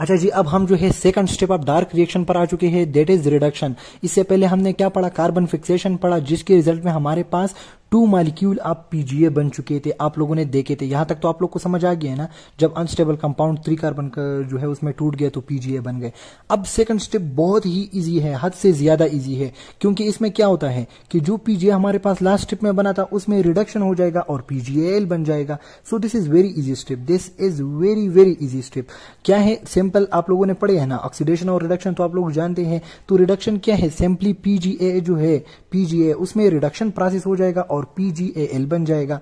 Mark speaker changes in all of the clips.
Speaker 1: अच्छा जी अब हम जो है second step of dark reaction पर आ चुके हैं दैट इज रिडक्शन इससे पहले हमने क्या पढ़ा कार्बन फिक्सेशन पढ़ा जिसके रिजल्ट में हमारे पास टू मालिक्यूल आप पीजीए बन चुके थे आप लोगों ने देखे थे यहां तक तो आप लोग को समझ आ गया है ना जब अनस्टेबल कंपाउंड थ्री कार्बन का जो है उसमें टूट गया तो पीजीए बन गए अब सेकंड स्टेप बहुत ही इजी है हद से ज्यादा इजी है क्योंकि इसमें क्या होता है कि जो पीजीए हमारे पास लास्ट स्टेप में बना था उसमें रिडक्शन हो जाएगा और पीजीएल बन जाएगा so this is very easy step this is very very easy step क्या है सिंपल आप लोगों ने पढ़े है ना ऑक्सीडेशन और रिडक्शन तो आप लोग जानते हैं तो रिडक्शन क्या है सिंपली पीजीए जो है पीजीए उसमें रिडक्शन प्रोसेस हो जाएगा और और पी बन जाएगा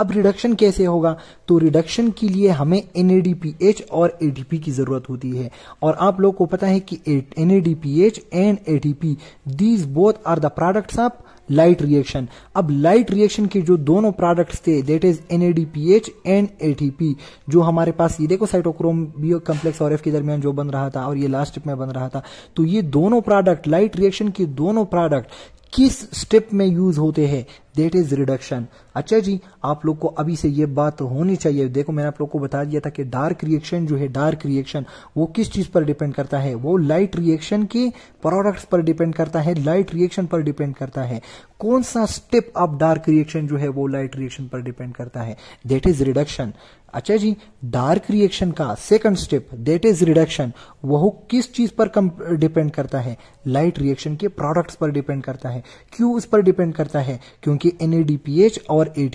Speaker 1: अब रिडक्शन कैसे होगा तो रिडक्शन के लिए हमें एन और ए की ज़रूरत होती है और आप लोग को पता है कि N and A T P these both are the product of light reaction अब लाइट रिएक्शन के जो दोनों प्रोडक्ट्स थे that is N and A जो हमारे पास ये देखो साइटोक्रोम बियो कम्प्लेक्स और एफ के दरमियान जो बन रहा था और ये लास्ट में बन रहा था तो ये दोनों प्रोडक्ट लाइट रिएक्शन के दोनों प्रोडक्ट किस स्टेप में यूज होते हैं देट इज रिडक्शन अच्छा जी आप लोग को अभी से ये बात होनी चाहिए देखो मैंने आप लोग को बता दिया था कि डार्क रिएक्शन जो है डार्क रिएक्शन वो किस चीज पर डिपेंड करता है वो लाइट रिएक्शन के प्रोडक्ट्स पर डिपेंड करता है लाइट रिएक्शन पर डिपेंड करता है कौन सा स्टेप ऑफ डार्क रिएक्शन जो है वो लाइट रिएक्शन पर डिपेंड करता है देट इज रिडक्शन अच्छा जी डार्क रिएक्शन का second step that is reduction वह किस चीज पर डिपेंड करता है लाइट रिएक्शन के प्रोडक्ट्स पर डिपेंड करता है है क्यों उस पर डिपेंड करता है क्योंकि एन और ए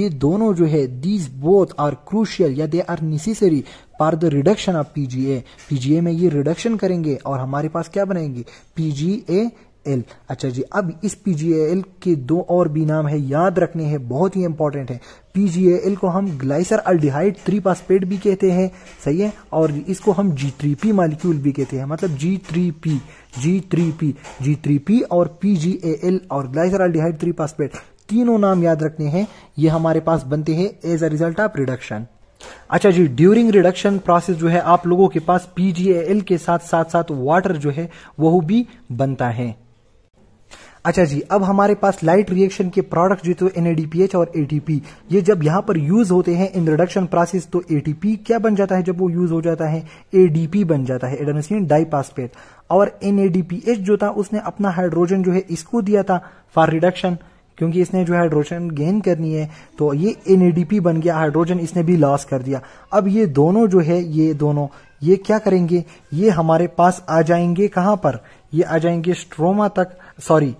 Speaker 1: ये दोनों जो है दीज बोथ आर क्रूशियल या they are necessary for the reduction of PGA PGA में ये रिडक्शन करेंगे और हमारे पास क्या बनेंगे पीजीए एल अच्छा जी अब इस पीजीएल के दो और भी नाम है याद रखने हैं बहुत ही इंपॉर्टेंट है पीजीएल को हम ग्लाइसर अल्डिहाइड त्रिपास्पेट भी कहते हैं सही है और इसको हम जी थ्री पी मालिक्यूल भी कहते हैं मतलब G three P G three P G three P और पीजीएल और ग्लाइसर अल्डिहाइड त्रिपास्पेट तीनों नाम याद रखने हैं ये हमारे पास बनते हैं as a result of reduction अच्छा जी ड्यूरिंग रिडक्शन प्रोसेस जो है आप लोगों के पास पीजीएल के साथ साथ साथ वाटर जो है वह भी बनता है अच्छा जी अब हमारे पास लाइट रिएक्शन के प्रोडक्ट जो तो एनएडीपीएच और एटीपी ये जब यहाँ पर यूज होते हैं इन रिडक्शन प्रोसेस तो एटीपी क्या बन जाता है जब वो यूज हो जाता है एडीपी बन जाता है एडोनोसिन डाइपास्पेट और एनएडीपीएच जो था उसने अपना हाइड्रोजन जो है इसको दिया था फॉर रिडक्शन क्योंकि इसने जो हाइड्रोजन गेन करनी है तो ये एनएडीपी बन गया हाइड्रोजन इसने भी लॉस कर दिया अब ये दोनों जो है ये दोनों ये क्या करेंगे ये हमारे पास आ जाएंगे कहां पर ये आ जाएंगे स्ट्रोमा तक सॉरी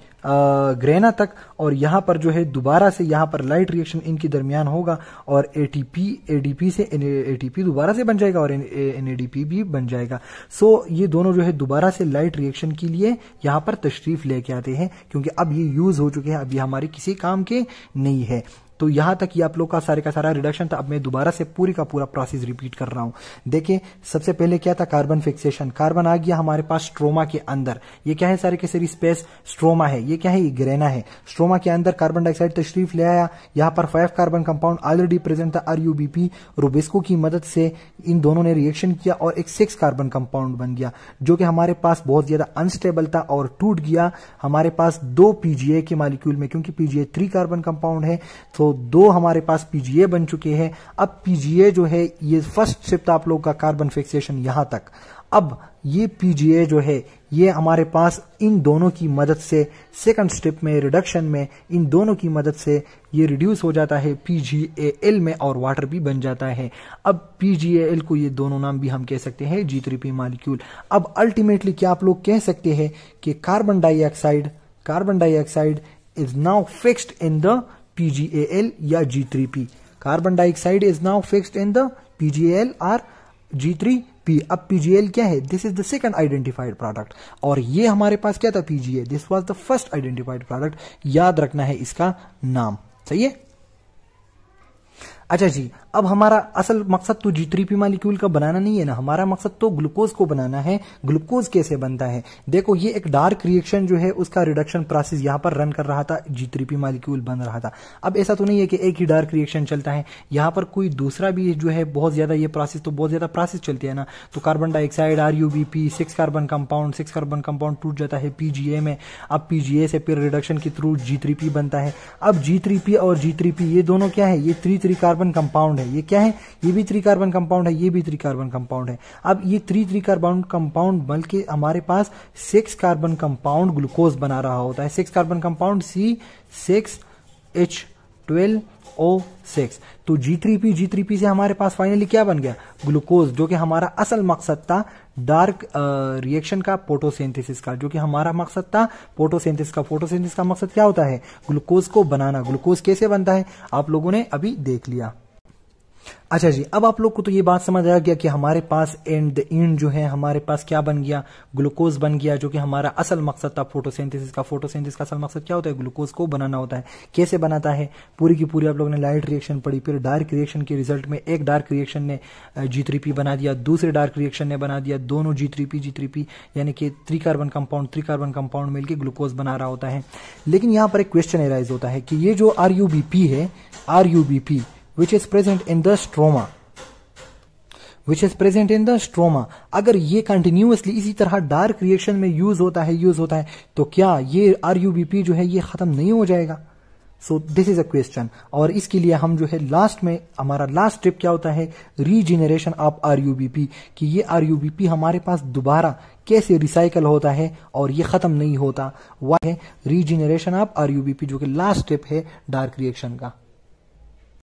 Speaker 1: ग्रेना तक और यहां पर जो है दोबारा से यहां पर लाइट रिएक्शन इनके दरमियान होगा और एटीपी एडीपी से एटीपी दोबारा से बन जाएगा और एनएडीपी भी बन जाएगा सो so, ये दोनों जो है दोबारा से लाइट रिएक्शन के लिए यहां पर तशरीफ लेके आते हैं क्योंकि अब ये यूज हो चुके हैं अब ये हमारे किसी काम के नहीं है तो यहां तक ये आप लोग का सारे का सारा रिडक्शन था अब मैं दोबारा से पूरी का पूरा प्रोसेस रिपीट कर रहा हूं देखिए सबसे पहले क्या था कार्बन फिक्सेशन कार्बन आ गया हमारे पास स्ट्रोमा के अंदर ये क्या है सारे के सारी स्पेस स्ट्रोमा है ये क्या है ये ग्रेना है स्ट्रोमा के अंदर कार्बन डाइऑक्साइड तशरीफ ले आया यहां पर five carbon compound already present था आरयूबीपी रुबेस्को की मदद से इन दोनों ने रिएक्शन किया और एक सिक्स कार्बन कंपाउंड बन गया जो कि हमारे पास बहुत ज्यादा अनस्टेबल था और टूट गया हमारे पास दो पीजीए के मालिक्यूल में क्योंकि पीजीए थ्री कार्बन कंपाउंड है तो दो हमारे पास पीजीए बन चुके हैं अब पीजीए जो है ये फर्स्ट शिफ्ट आप लोग का कार्बन फिक्सेशन यहां तक अब ये पीजीए जो है ये हमारे पास इन दोनों की मदद से सेकंड स्टेप में रिडक्शन में इन दोनों की मदद से ये रिड्यूस हो जाता है पीजीएल में और वाटर भी बन जाता है अब पीजीएल को ये दोनों नाम भी हम कह सकते हैं जी थ्री पी मालिक्यूल अब अल्टीमेटली क्या आप लोग कह सकते हैं कि carbon dioxide carbon dioxide is now fixed in the PGAL या G3P. Carbon dioxide is now fixed in the PGAL और G3P. अब PGAL क्या है this is the second identified product और ये हमारे पास क्या था PGA this was the first identified product याद रखना है इसका नाम सही है अच्छा जी अब हमारा असल मकसद तो जी थ्री पी मालिक्यूल का बनाना नहीं है ना हमारा मकसद तो ग्लूकोज को बनाना है ग्लूकोज कैसे बनता है देखो ये एक डार्क रिएक्शन जो है उसका रिडक्शन प्रोसेस यहाँ पर रन कर रहा था जी थ्री पी मालिक्यूल बन रहा था अब ऐसा तो नहीं है कि एक ही डार्क रिएक्शन चलता है यहां पर कोई दूसरा भी जो है बहुत ज्यादा ये प्रोसेस तो बहुत ज्यादा प्रोसेस चलती है ना तो carbon dioxide R U B P six carbon compound six carbon compound टूट जाता है पीजीए में अब पीजीए से फिर रिडक्शन के थ्रू जी थ्री पी बनता है अब जी थ्री पी और जी थ्री पी ये दोनों क्या है ये three three carbon carbon compound है ये क्या है ये भी थ्री कार्बन कंपाउंड है ये भी थ्री कार्बन कंपाउंड है अब ये थ्री थ्री कार्बन कंपाउंड बल्कि हमारे पास सिक्स कार्बन कंपाउंड ग्लूकोज बना रहा होता है six carbon compound C six H twelve O six तो G three P G three P से हमारे पास फाइनली क्या बन गया ग्लूकोज जो कि हमारा असल मकसद था डार्क रिएक्शन का पोटोसेंथिस का जो कि हमारा मकसद था पोटोसेंथिस का फोटोसिंथेसिस का मकसद क्या होता है ग्लूकोज को बनाना ग्लूकोज कैसे बनता है आप लोगों ने अभी देख लिया अच्छा जी अब आप लोग को तो ये बात समझ आ गया कि हमारे पास एंड द एंड जो है हमारे पास क्या बन गया ग्लूकोज बन गया जो कि हमारा असल मकसद था फोटोसिंथेसिस का फोटोसिंथेसिस का असल मकसद क्या होता है ग्लूकोज को बनाना होता है कैसे बनाता है पूरी की पूरी आप लोगों ने लाइट रिएक्शन पढ़ी फिर डार्क रिएक्शन के रिजल्ट में एक डार्क रिएक्शन ने जी बना दिया दूसरे डार्क रिएक्शन ने बना दिया दोनों जी जी यानी कि three carbon compound three carbon compound मिलकर ग्लूकोज बना रहा होता है लेकिन यहां पर एक क्वेश्चन एराइज होता है कि ये जो आर है R which is present in the stroma which is present in the stroma अगर ये कंटिन्यूसली इसी तरह डार्क रिएक्शन में यूज होता है यूज होता है तो क्या ये आर यूबीपी जो है ये खत्म नहीं हो जाएगा so this is a question और इसके लिए हम जो है लास्ट में हमारा लास्ट स्टेप क्या होता है रीजेनरेशन ऑफ आर पी कि ये आर यूबीपी हमारे पास दोबारा कैसे रिसाइकल होता है और ये खत्म नहीं होता वह है रीजेनरेशन ऑफ आर यूबीपी जो कि लास्ट स्टेप है डार्क रिएक्शन का